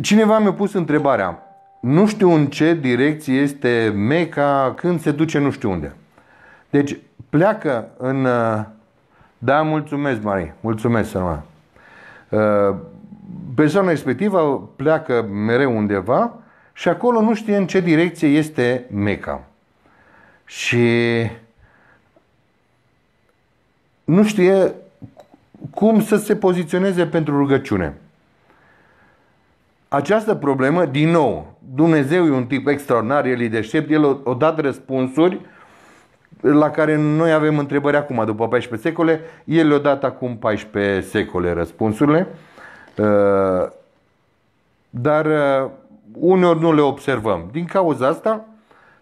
Cineva mi-a pus întrebarea, nu știu în ce direcție este Meca când se duce nu știu unde. Deci pleacă în... Uh, da, mulțumesc, Marie, mulțumesc, sărmă. Uh, persoana respectivă pleacă mereu undeva și acolo nu știe în ce direcție este Meca. Și nu știe cum să se poziționeze pentru rugăciune. Această problemă, din nou, Dumnezeu e un tip extraordinar, el e deștept, el o, dat răspunsuri la care noi avem întrebări acum, după 14 secole, el le-a dat acum 14 secole răspunsurile, uh, dar uh, uneori nu le observăm. Din cauza asta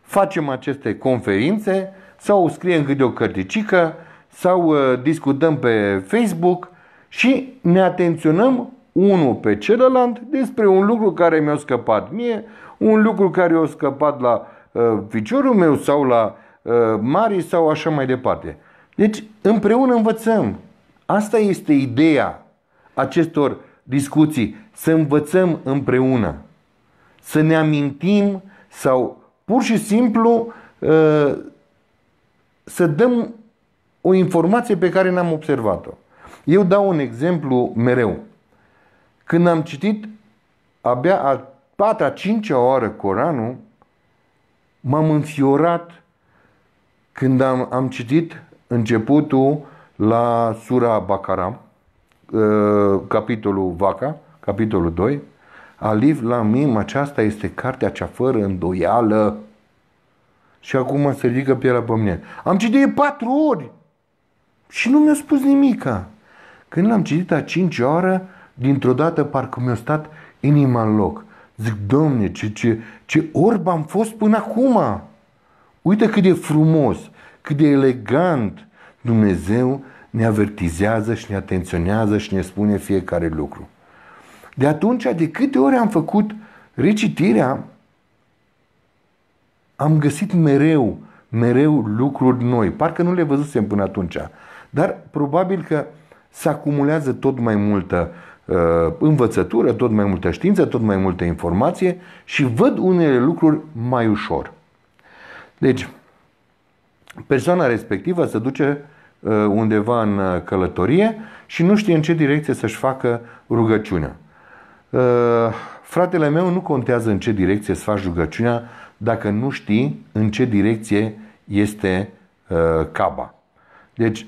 facem aceste conferințe sau scriem câte o cărticică sau uh, discutăm pe Facebook și ne atenționăm unul pe celălalt despre un lucru care mi-a scăpat mie, un lucru care i-a scăpat la uh, meu sau la uh, mari sau așa mai departe. Deci împreună învățăm. Asta este ideea acestor discuții, să învățăm împreună, să ne amintim sau pur și simplu uh, să dăm o informație pe care n-am observat-o. Eu dau un exemplu mereu. Când am citit abia a patra, cincea oară Coranul, m-am înfiorat când am, am citit începutul la Sura Bakara, uh, capitolul Vaca, capitolul 2, Alif la mim, aceasta este cartea cea fără îndoială. Și acum se ridică pielea pe mine. Am citit patru ori și nu mi-a spus nimica. Când l-am citit a cinci oară Dintr-o dată parcă mi-a stat inima în loc. Zic, domne, ce, ce, ce orb am fost până acum! Uite cât de frumos, cât de elegant Dumnezeu ne avertizează și ne atenționează și ne spune fiecare lucru. De atunci, de câte ori am făcut recitirea, am găsit mereu, mereu lucruri noi. Parcă nu le văzusem până atunci. Dar probabil că se acumulează tot mai multă Uh, învățătură, tot mai multă știință, tot mai multă informație și văd unele lucruri mai ușor. Deci, persoana respectivă se duce uh, undeva în uh, călătorie și nu știe în ce direcție să-și facă rugăciunea. Fratele meu, nu contează în ce direcție să faci rugăciunea dacă nu știi în ce direcție este caba. Deci,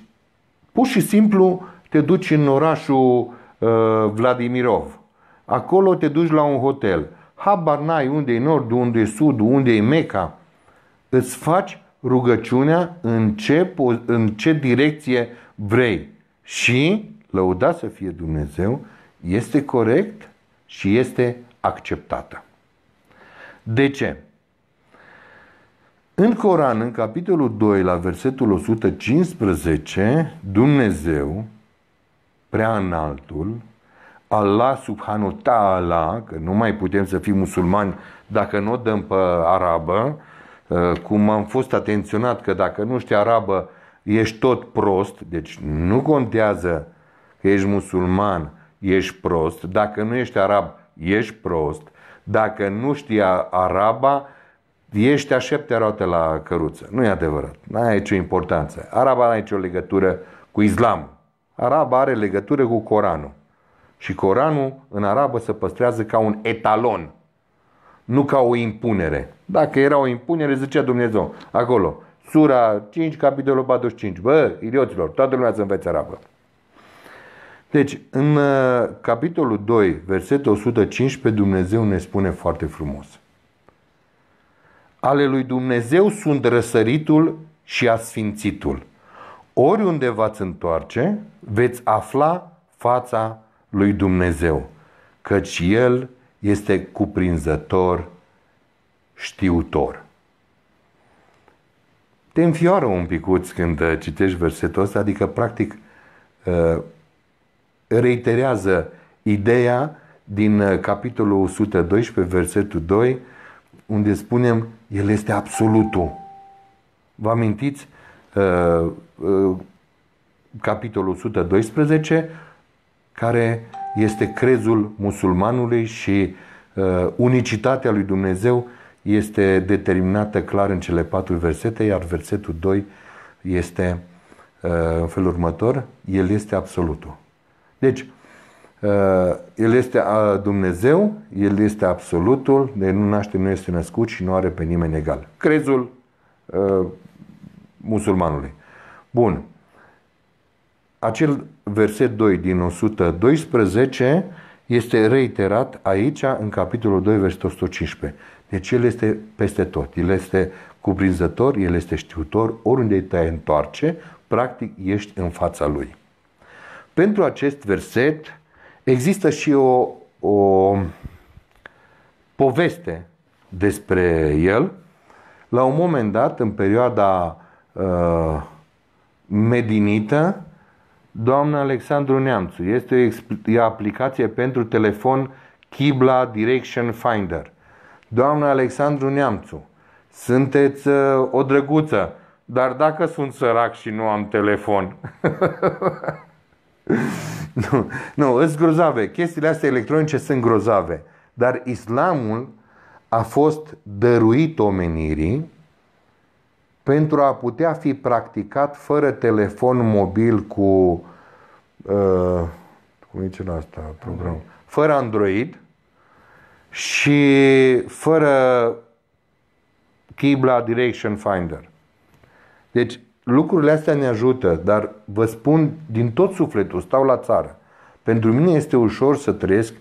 pur și simplu te duci în orașul Uh, Vladimirov. Acolo te duci la un hotel. Habar n-ai unde e nord, unde e sud, unde e Meca. Îți faci rugăciunea în ce, în ce direcție vrei. Și, lăudat să fie Dumnezeu, este corect și este acceptată. De ce? În Coran, în capitolul 2, la versetul 115, Dumnezeu prea înaltul, Allah subhanu ta'ala, că nu mai putem să fim musulmani dacă nu o dăm pe arabă, uh, cum am fost atenționat că dacă nu știi arabă, ești tot prost, deci nu contează că ești musulman, ești prost, dacă nu ești arab, ești prost, dacă nu știi araba, ești a șaptea roată la căruță. Nu e adevărat, nu are nicio importanță. Araba nu are nicio legătură cu islamul araba are legătură cu Coranul. Și Coranul în arabă se păstrează ca un etalon, nu ca o impunere. Dacă era o impunere, zicea Dumnezeu acolo, sura 5, capitolul 45. Bă, idioților, toată lumea să învețe arabă. Deci, în uh, capitolul 2, versetul 115, Dumnezeu ne spune foarte frumos. Ale lui Dumnezeu sunt răsăritul și asfințitul. Oriunde v-ați întoarce, veți afla fața lui Dumnezeu, căci El este cuprinzător, știutor. Te înfioară un picuț când uh, citești versetul ăsta, adică practic uh, reiterează ideea din uh, capitolul 112, versetul 2, unde spunem, El este absolutul. Vă amintiți? Uh, uh, capitolul 112, care este crezul musulmanului și uh, unicitatea lui Dumnezeu este determinată clar în cele patru versete, iar versetul 2 este în felul următor, El este absolutul. Deci, El este Dumnezeu, El este absolutul, de nu naște, nu este născut și nu are pe nimeni egal. Crezul musulmanului. Bun. Acel verset 2 din 112 este reiterat aici, în capitolul 2, versetul 115. Deci el este peste tot. El este cuprinzător, el este știutor, oriunde te întoarce, practic ești în fața lui. Pentru acest verset există și o, o poveste despre el. La un moment dat, în perioada Uh, medinită, doamna Alexandru Neamțu. Este o, aplicație pentru telefon Kibla Direction Finder. Doamna Alexandru Neamțu, sunteți uh, o drăguță, dar dacă sunt sărac și nu am telefon... nu, nu, îs grozave. Chestiile astea electronice sunt grozave. Dar islamul a fost dăruit omenirii pentru a putea fi practicat fără telefon mobil cu uh, cum zice asta program, fără Android și fără Kibla Direction Finder. Deci lucrurile astea ne ajută, dar vă spun din tot sufletul, stau la țară. Pentru mine este ușor să trăiesc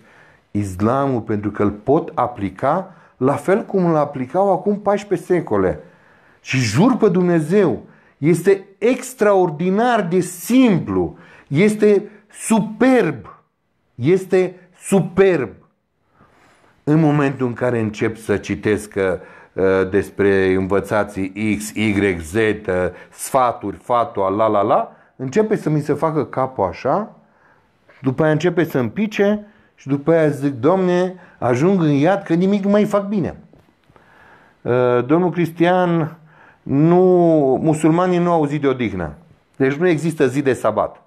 islamul pentru că îl pot aplica la fel cum îl aplicau acum 14 secole și jur pe Dumnezeu, este extraordinar de simplu, este superb, este superb. În momentul în care încep să citesc că uh, despre învățații X, Y, Z, sfaturi, fatua, la la la, începe să mi se facă capul așa, după aia începe să împice și după aia zic, domne, ajung în iad că nimic nu mai fac bine. Uh, domnul Cristian nu, musulmanii nu au zi de odihnă. Deci nu există zi de sabat.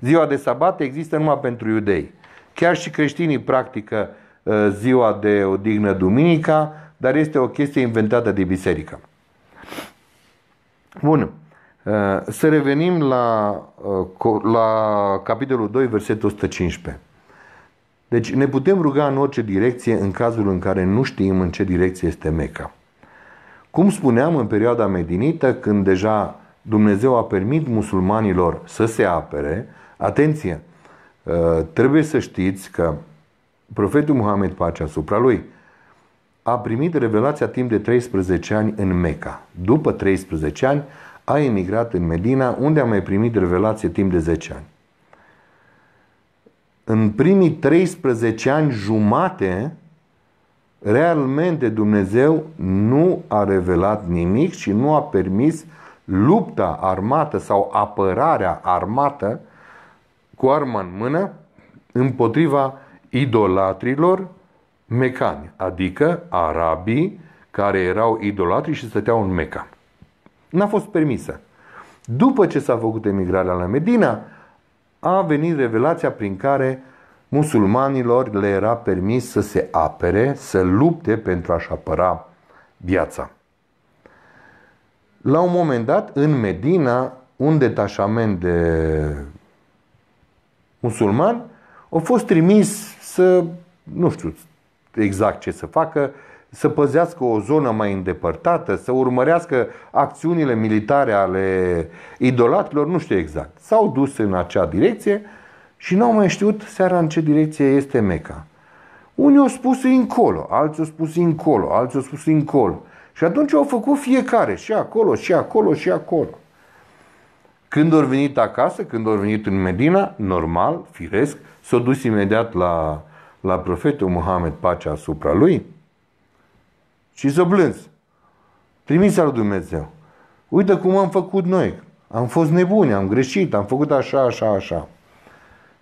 Ziua de sabat există numai pentru iudei. Chiar și creștinii practică uh, ziua de odihnă duminica, dar este o chestie inventată de biserică. Bun. Uh, să revenim la, uh, la capitolul 2, versetul 115. Deci ne putem ruga în orice direcție în cazul în care nu știm în ce direcție este Meca. Cum spuneam în perioada medinită, când deja Dumnezeu a permit musulmanilor să se apere, atenție, ă, trebuie să știți că profetul Muhammed, pace asupra lui, a primit revelația timp de 13 ani în Mecca. După 13 ani a emigrat în Medina, unde a mai primit revelație timp de 10 ani. În primii 13 ani jumate, realmente Dumnezeu nu a revelat nimic și nu a permis lupta armată sau apărarea armată cu armă în mână împotriva idolatrilor mecani, adică arabii care erau idolatri și stăteau în Meca. N-a fost permisă. După ce s-a făcut emigrarea la Medina, a venit revelația prin care musulmanilor le era permis să se apere, să lupte pentru a-și apăra viața. La un moment dat, în Medina, un detașament de musulmani a fost trimis să, nu știu exact ce să facă, să păzească o zonă mai îndepărtată, să urmărească acțiunile militare ale idolatrilor, nu știu exact. S-au dus în acea direcție, și n-au mai știut seara în ce direcție este Meca. Unii au spus încolo, alții au spus încolo, alții au spus încolo. Și atunci au făcut fiecare, și acolo, și acolo, și acolo. Când au venit acasă, când au venit în Medina, normal, firesc, s-au dus imediat la, la profetul Muhammed, pacea asupra lui, și s-au plâns. Trimis al Dumnezeu. Uite cum am făcut noi. Am fost nebuni, am greșit, am făcut așa, așa, așa.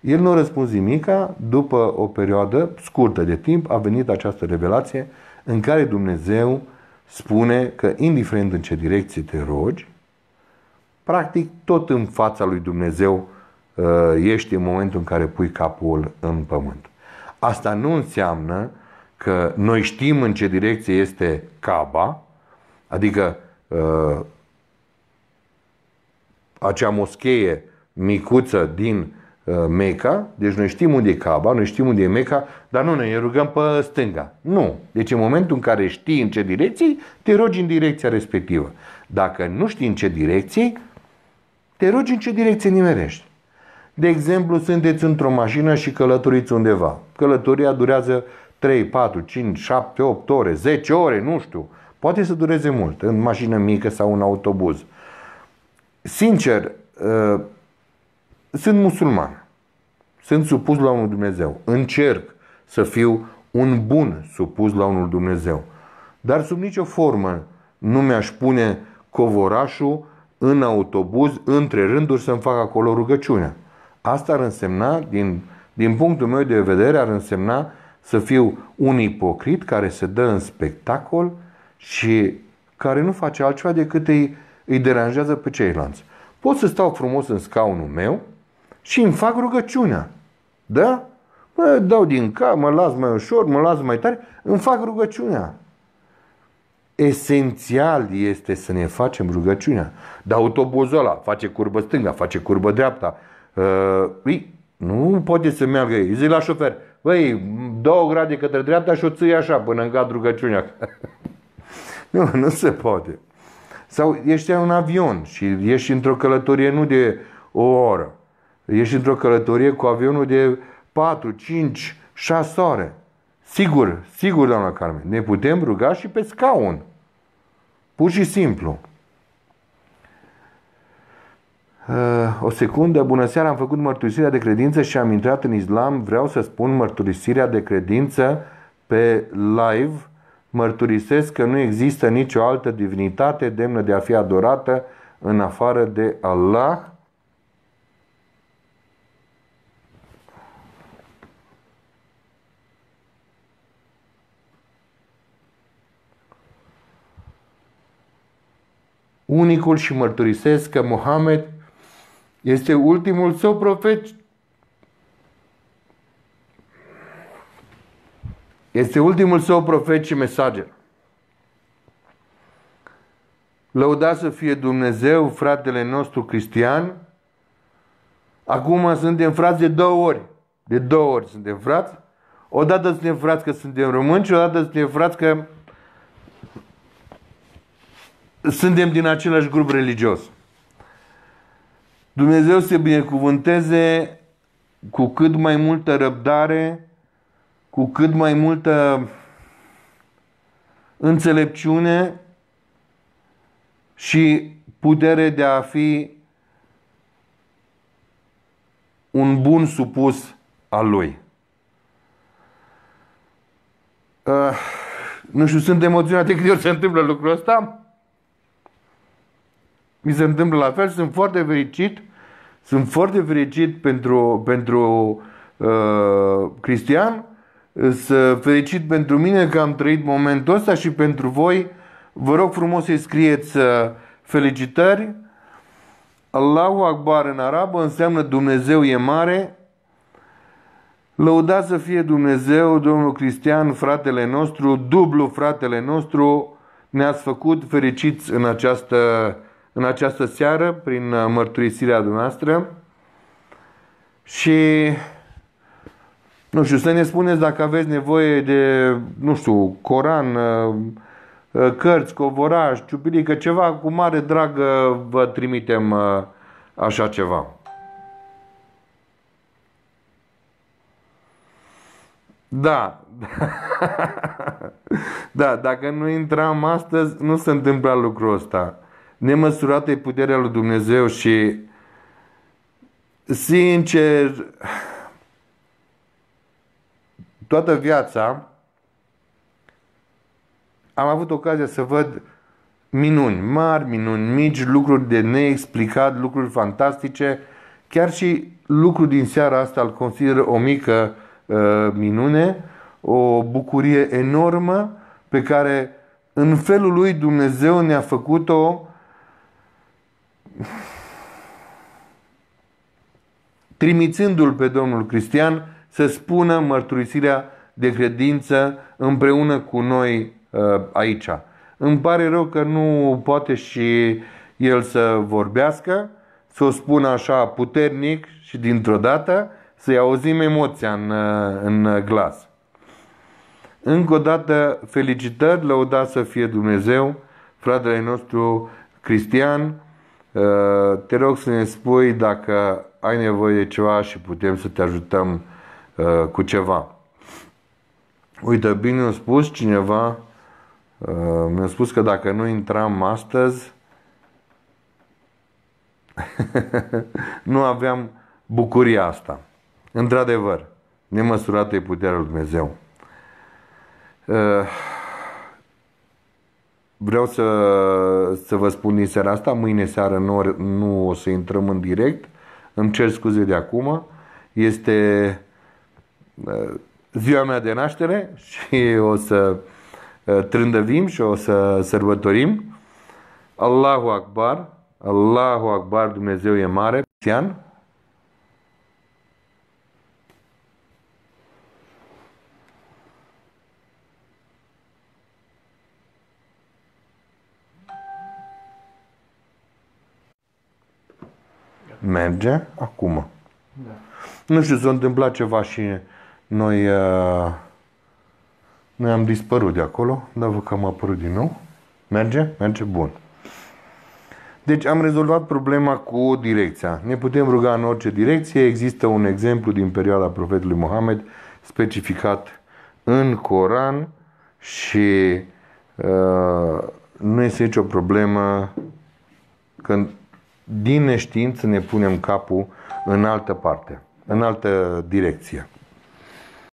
El nu a răspuns nimica, după o perioadă scurtă de timp a venit această revelație în care Dumnezeu spune că indiferent în ce direcție te rogi, practic tot în fața lui Dumnezeu uh, ești în momentul în care pui capul în pământ. Asta nu înseamnă că noi știm în ce direcție este Caba, adică uh, acea moschee micuță din Uh, Meca, deci noi știm unde e Caba, noi știm unde e Meca, dar nu, noi ne rugăm pe stânga. Nu. Deci în momentul în care știi în ce direcție, te rogi în direcția respectivă. Dacă nu știi în ce direcție, te rogi în ce direcție nimerești. De exemplu, sunteți într-o mașină și călătoriți undeva. Călătoria durează 3, 4, 5, 7, 8 ore, 10 ore, nu știu. Poate să dureze mult, în mașină mică sau în autobuz. Sincer, uh, sunt musulman, sunt supus la unul Dumnezeu, încerc să fiu un bun supus la unul Dumnezeu, dar sub nicio formă nu mi-aș pune covorașul în autobuz, între rânduri, să-mi fac acolo rugăciunea. Asta ar însemna, din, din punctul meu de vedere, ar însemna să fiu un ipocrit care se dă în spectacol și care nu face altceva decât îi, îi deranjează pe ceilalți. Pot să stau frumos în scaunul meu, și îmi fac rugăciunea. Da? Mă dau din cap, mă las mai ușor, mă las mai tare, îmi fac rugăciunea. Esențial este să ne facem rugăciunea. Dar autobuzul ăla face curbă stânga, face curbă dreapta. Uh, nu poate să meargă. Îi zic la șofer, băi, două grade către dreapta și o ții așa până încad rugăciunea. nu, nu se poate. Sau ești în avion și ești într-o călătorie nu de o oră, Ești într-o călătorie cu avionul de 4, 5, 6 ore. Sigur, sigur, doamna Carmen, ne putem ruga și pe scaun. Pur și simplu. Uh, o secundă, bună seara, am făcut mărturisirea de credință și am intrat în islam. Vreau să spun mărturisirea de credință pe live. Mărturisesc că nu există nicio altă divinitate demnă de a fi adorată în afară de Allah unicul și mărturisesc că Mohamed este ultimul său profet. Este ultimul său profet și mesager. Lăuda să fie Dumnezeu, fratele nostru cristian. Acum suntem frați de două ori. De două ori suntem frați. Odată suntem frați că suntem români și odată suntem frați că suntem din același grup religios. Dumnezeu se binecuvânteze cu cât mai multă răbdare, cu cât mai multă înțelepciune și putere de a fi un bun supus al lui. Uh, nu știu, sunt emoționat de câte ori se întâmplă lucrul ăsta mi se întâmplă la fel, sunt foarte fericit, sunt foarte fericit pentru, pentru uh, Cristian, să fericit pentru mine că am trăit momentul ăsta și pentru voi. Vă rog frumos să-i scrieți uh, felicitări. Allahu Akbar în arabă înseamnă Dumnezeu e mare. Lăudați să fie Dumnezeu, Domnul Cristian, fratele nostru, dublu fratele nostru, ne-ați făcut fericiți în această în această seară prin uh, mărturisirea dumneavoastră și nu știu, să ne spuneți dacă aveți nevoie de, nu știu, Coran, uh, uh, cărți, covoraș, ciupilică, ceva, cu mare drag vă trimitem așa ceva. Da. da, dacă nu intram astăzi, nu se întâmpla lucrul ăsta nemăsurată e puterea lui Dumnezeu și sincer toată viața am avut ocazia să văd minuni mari, minuni mici, lucruri de neexplicat, lucruri fantastice, chiar și lucru din seara asta îl consider o mică uh, minune, o bucurie enormă pe care în felul lui Dumnezeu ne-a făcut-o trimițându-l pe Domnul Cristian să spună mărturisirea de credință împreună cu noi uh, aici. Îmi pare rău că nu poate și el să vorbească, să o spună așa puternic și dintr-o dată, să-i auzim emoția în, uh, în glas. Încă o dată felicitări, lăudați să fie Dumnezeu, fratele nostru Cristian, Uh, te rog să ne spui dacă ai nevoie de ceva și putem să te ajutăm uh, cu ceva. Uite, bine a spus cineva, uh, mi-a spus că dacă nu intram astăzi, nu aveam bucuria asta. Într-adevăr, nemăsurată e puterea lui Dumnezeu. Uh, vreau să, să vă spun din seara asta, mâine seară nu, nu o să intrăm în direct, îmi cer scuze de acum, este uh, ziua mea de naștere și o să uh, trândăvim și o să sărbătorim. Allahu Akbar, Allahu Akbar, Dumnezeu e mare, Cristian, merge acum. Da. Nu știu, s-a întâmplat ceva și noi, uh, noi am dispărut de acolo, dar văd că am apărut din nou. Merge? Merge bun. Deci am rezolvat problema cu direcția. Ne putem ruga în orice direcție. Există un exemplu din perioada profetului Mohamed specificat în Coran și uh, nu este nicio problemă când din neștiință ne punem capul în altă parte, în altă direcție.